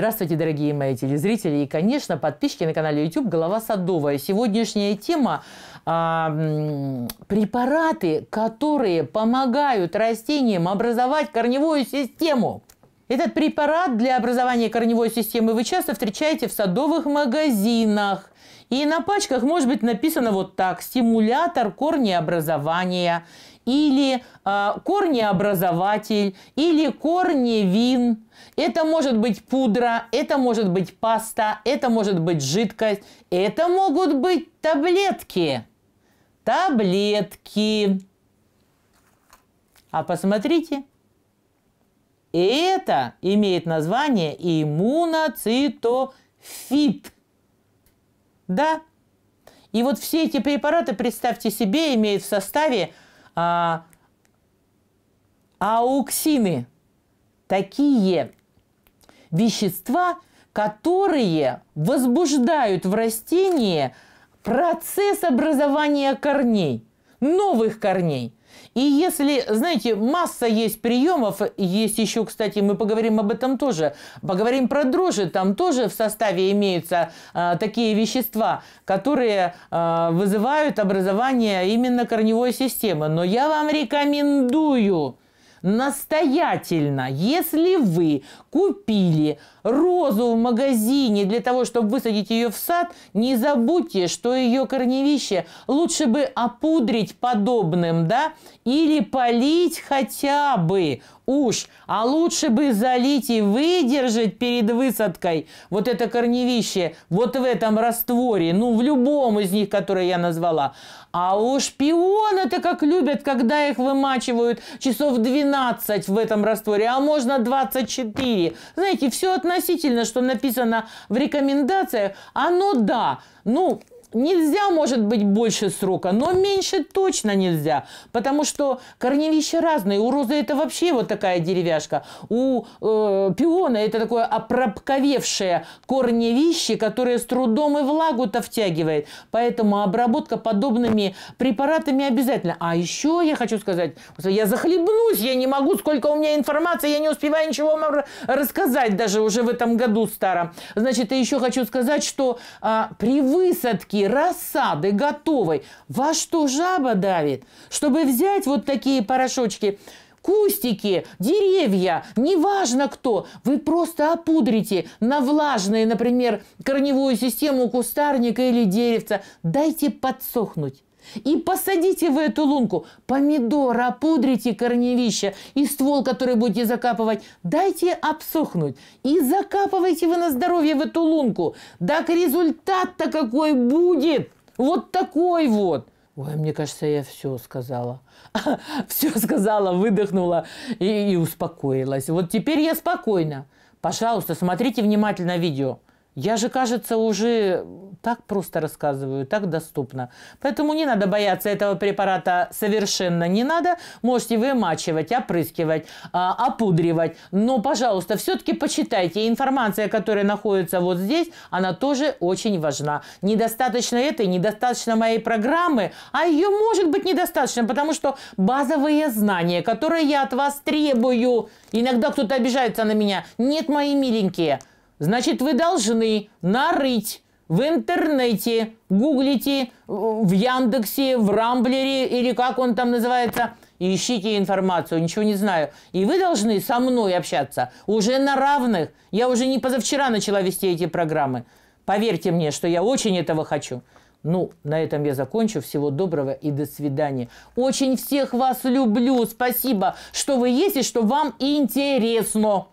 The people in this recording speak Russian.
Здравствуйте, дорогие мои телезрители и, конечно, подписчики на канале YouTube «Голова садовая». Сегодняшняя тема а, – препараты, которые помогают растениям образовать корневую систему. Этот препарат для образования корневой системы вы часто встречаете в садовых магазинах. И на пачках может быть написано вот так. Стимулятор корнеобразования. Или э, корнеобразователь. Или корневин. Это может быть пудра. Это может быть паста. Это может быть жидкость. Это могут быть таблетки. Таблетки. А посмотрите – и это имеет название иммуноцитофит. Да. И вот все эти препараты, представьте себе, имеют в составе а, ауксины. Такие вещества, которые возбуждают в растении процесс образования корней новых корней. И если, знаете, масса есть приемов, есть еще, кстати, мы поговорим об этом тоже, поговорим про дрожжи, там тоже в составе имеются э, такие вещества, которые э, вызывают образование именно корневой системы. Но я вам рекомендую настоятельно, если вы купили розу в магазине для того, чтобы высадить ее в сад, не забудьте, что ее корневище лучше бы опудрить подобным, да, или полить хотя бы уж, а лучше бы залить и выдержать перед высадкой вот это корневище вот в этом растворе, ну, в любом из них, которые я назвала. А уж пионы-то как любят, когда их вымачивают часов 12 в этом растворе, а можно 24. Знаете, все относительно, что написано в рекомендациях, оно да, ну, Нельзя, может быть, больше срока, но меньше точно нельзя, потому что корневища разные. У розы это вообще вот такая деревяшка. У э, пиона это такое опробковевшее корневище, которое с трудом и влагу-то втягивает. Поэтому обработка подобными препаратами обязательно. А еще я хочу сказать, я захлебнусь, я не могу, сколько у меня информации, я не успеваю ничего вам рассказать даже уже в этом году старом. Значит, я еще хочу сказать, что а, при высадке такие рассады готовой. Во что жаба давит? Чтобы взять вот такие порошочки, кустики, деревья, неважно кто, вы просто опудрите на влажные, например, корневую систему кустарника или деревца. Дайте подсохнуть. И посадите в эту лунку помидора, опудрите корневища и ствол, который будете закапывать, дайте обсохнуть. И закапывайте вы на здоровье в эту лунку. Так результат-то какой будет? Вот такой вот. Ой, мне кажется, я все сказала. Все сказала, выдохнула и, и успокоилась. Вот теперь я спокойна. Пожалуйста, смотрите внимательно видео. Я же, кажется, уже так просто рассказываю, так доступно. Поэтому не надо бояться этого препарата, совершенно не надо. Можете вымачивать, опрыскивать, а, опудривать. Но, пожалуйста, все-таки почитайте. Информация, которая находится вот здесь, она тоже очень важна. Недостаточно этой, недостаточно моей программы, а ее может быть недостаточно, потому что базовые знания, которые я от вас требую, иногда кто-то обижается на меня, нет, мои миленькие – Значит, вы должны нарыть в интернете, гуглите в Яндексе, в Рамблере или как он там называется, ищите информацию, ничего не знаю. И вы должны со мной общаться уже на равных. Я уже не позавчера начала вести эти программы. Поверьте мне, что я очень этого хочу. Ну, на этом я закончу. Всего доброго и до свидания. Очень всех вас люблю. Спасибо, что вы есть и что вам интересно.